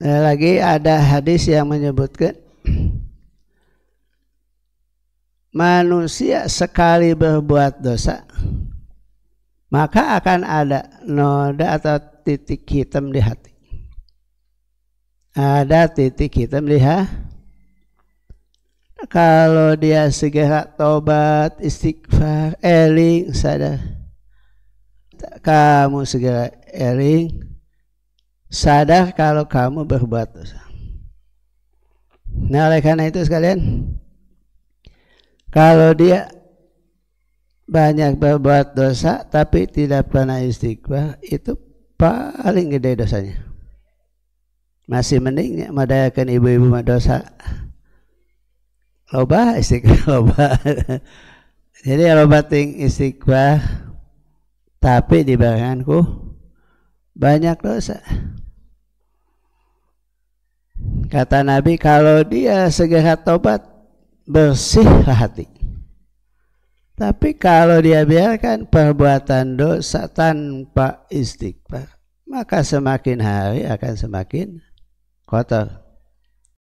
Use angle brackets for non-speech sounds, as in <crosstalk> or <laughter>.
Nah, lagi ada hadis yang menyebutkan manusia sekali berbuat dosa maka akan ada noda atau titik hitam di hati. Ada titik hitam di hati. Kalau dia segera tobat, istighfar, eling, sadar. Kamu segera eling, sadar kalau kamu berbuat dosa. Nah, oleh karena itu sekalian, kalau dia banyak berbuat dosa tapi tidak pernah istighfar, itu paling gede dosanya. Masih mending madayakan ibu-ibu dosa. Loba istighfar, loba. <laughs> Jadi loba ting istighfar tapi di baranganku banyak dosa. Kata Nabi, kalau dia segera tobat, bersih hati. Tapi kalau dia biarkan perbuatan dosa tanpa istighfar, maka semakin hari akan semakin kotor.